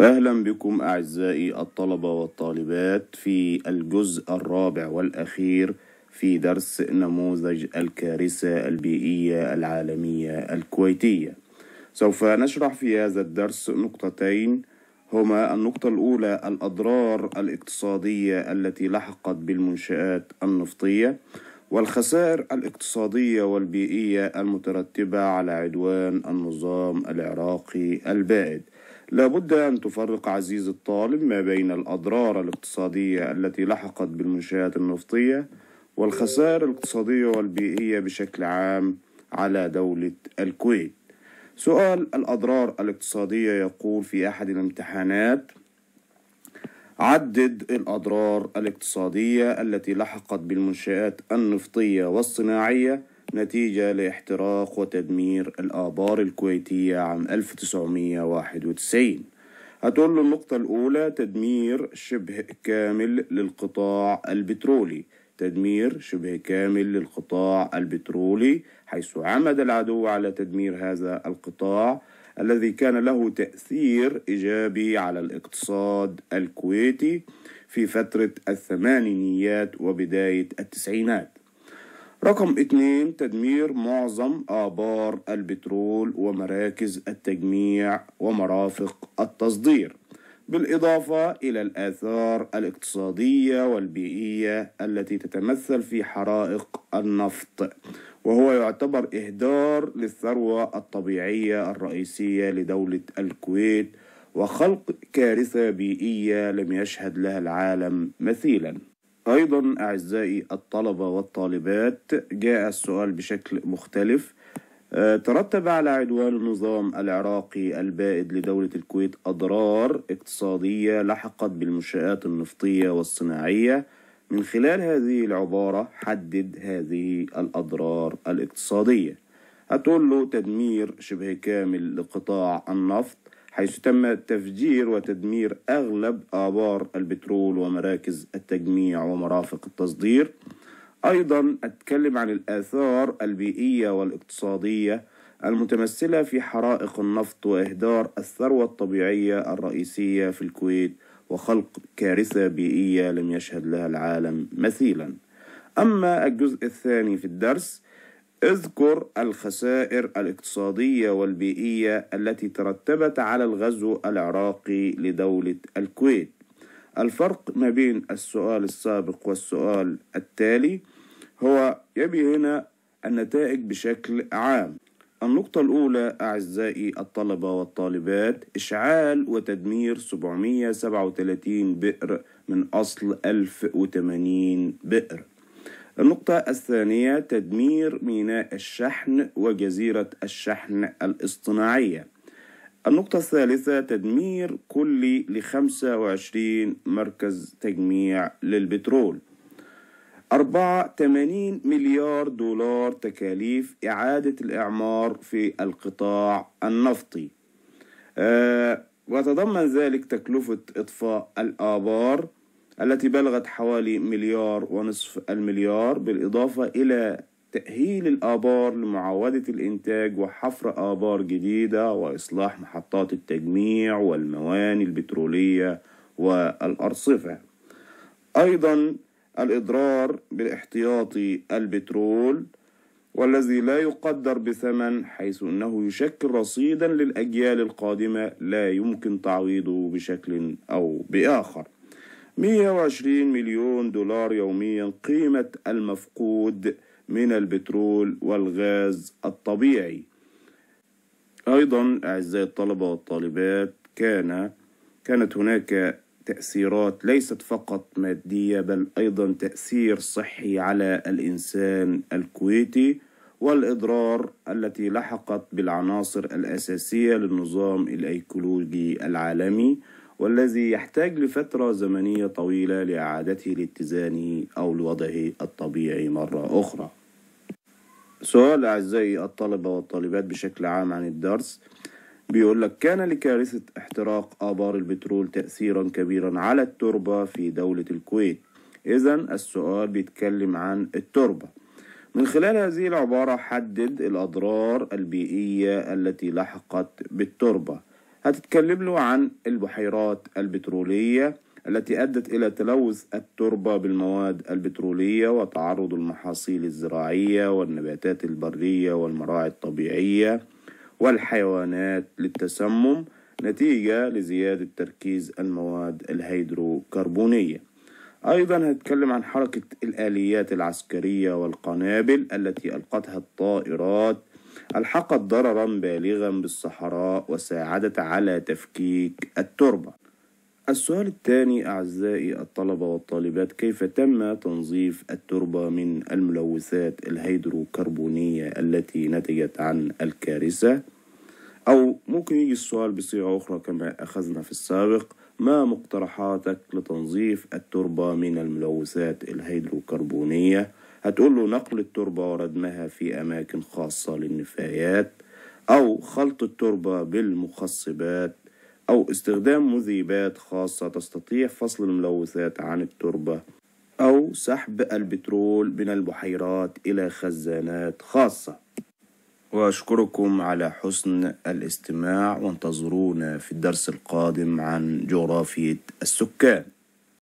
أهلا بكم أعزائي الطلبة والطالبات في الجزء الرابع والأخير في درس نموذج الكارثة البيئية العالمية الكويتية سوف نشرح في هذا الدرس نقطتين هما النقطة الأولى الأضرار الاقتصادية التي لحقت بالمنشآت النفطية والخسائر الاقتصادية والبيئية المترتبة على عدوان النظام العراقي البائد لابد أن تفرق عزيز الطالب ما بين الأضرار الاقتصادية التي لحقت بالمنشآت النفطية والخسائر الاقتصادية والبيئية بشكل عام على دولة الكويت سؤال الأضرار الاقتصادية يقول في أحد الامتحانات عدد الأضرار الاقتصادية التي لحقت بالمنشآت النفطية والصناعية نتيجة لاحتراق وتدمير الآبار الكويتية عام 1991 هتقول النقطة الأولى تدمير شبه كامل للقطاع البترولي تدمير شبه كامل للقطاع البترولي حيث عمد العدو على تدمير هذا القطاع الذي كان له تأثير إيجابي على الاقتصاد الكويتي في فترة الثمانينيات وبداية التسعينات رقم اتنين تدمير معظم آبار البترول ومراكز التجميع ومرافق التصدير بالإضافة إلى الآثار الاقتصادية والبيئية التي تتمثل في حرائق النفط وهو يعتبر إهدار للثروة الطبيعية الرئيسية لدولة الكويت وخلق كارثة بيئية لم يشهد لها العالم مثيلاً أيضا أعزائي الطلبة والطالبات جاء السؤال بشكل مختلف آه، ترتب على عدوان النظام العراقي البائد لدولة الكويت أضرار اقتصادية لحقت بالمنشآت النفطية والصناعية من خلال هذه العبارة حدد هذه الأضرار الاقتصادية هتقول له تدمير شبه كامل لقطاع النفط حيث تم تفجير وتدمير أغلب آبار البترول ومراكز التجميع ومرافق التصدير أيضا أتكلم عن الآثار البيئية والاقتصادية المتمثلة في حرائق النفط وإهدار الثروة الطبيعية الرئيسية في الكويت وخلق كارثة بيئية لم يشهد لها العالم مثيلا أما الجزء الثاني في الدرس اذكر الخسائر الاقتصادية والبيئية التي ترتبت على الغزو العراقي لدولة الكويت الفرق ما بين السؤال السابق والسؤال التالي هو يبي هنا النتائج بشكل عام النقطة الأولى أعزائي الطلبة والطالبات إشعال وتدمير 737 بئر من أصل 1080 بئر النقطة الثانية تدمير ميناء الشحن وجزيرة الشحن الاصطناعية النقطة الثالثة تدمير كلي لخمسة وعشرين مركز تجميع للبترول أربعة تمانين مليار دولار تكاليف إعادة الإعمار في القطاع النفطي أه وتضمن ذلك تكلفة إطفاء الآبار التي بلغت حوالي مليار ونصف المليار بالإضافة إلى تأهيل الآبار لمعاودة الإنتاج وحفر آبار جديدة وإصلاح محطات التجميع والمواني البترولية والأرصفة أيضا الإضرار بالاحتياطي البترول والذي لا يقدر بثمن حيث أنه يشكل رصيدا للأجيال القادمة لا يمكن تعويضه بشكل أو بآخر 120 مليون دولار يوميا قيمة المفقود من البترول والغاز الطبيعي أيضا أعزائي الطلبة والطالبات كان كانت هناك تأثيرات ليست فقط مادية بل أيضا تأثير صحي على الإنسان الكويتي والإضرار التي لحقت بالعناصر الأساسية للنظام الأيكولوجي العالمي والذي يحتاج لفترة زمنية طويلة لإعادته لاتزانه أو لوضعه الطبيعي مرة أخرى سؤال أعزائي الطلبة والطالبات بشكل عام عن الدرس بيقول لك كان لكارثة احتراق آبار البترول تأثيرا كبيرا على التربة في دولة الكويت إذا السؤال بيتكلم عن التربة من خلال هذه العبارة حدد الأضرار البيئية التي لحقت بالتربة هتتكلم له عن البحيرات البترولية التي أدت إلى تلوث التربة بالمواد البترولية وتعرض المحاصيل الزراعية والنباتات البرية والمراعي الطبيعية والحيوانات للتسمم نتيجة لزيادة تركيز المواد الهيدروكربونية أيضا هتكلم عن حركة الآليات العسكرية والقنابل التي ألقتها الطائرات ألحقت ضررا بالغا بالصحراء وساعدت على تفكيك التربة السؤال الثاني أعزائي الطلبة والطالبات كيف تم تنظيف التربة من الملوثات الهيدروكربونية التي نتجت عن الكارثة؟ أو ممكن يجي السؤال بصيغة أخرى كما أخذنا في السابق ما مقترحاتك لتنظيف التربة من الملوثات الهيدروكربونية؟ هتقول له نقل التربة وردمها في أماكن خاصة للنفايات أو خلط التربة بالمخصبات أو استخدام مذيبات خاصة تستطيع فصل الملوثات عن التربة أو سحب البترول من البحيرات إلى خزانات خاصة وأشكركم على حسن الاستماع وانتظرونا في الدرس القادم عن جغرافية السكان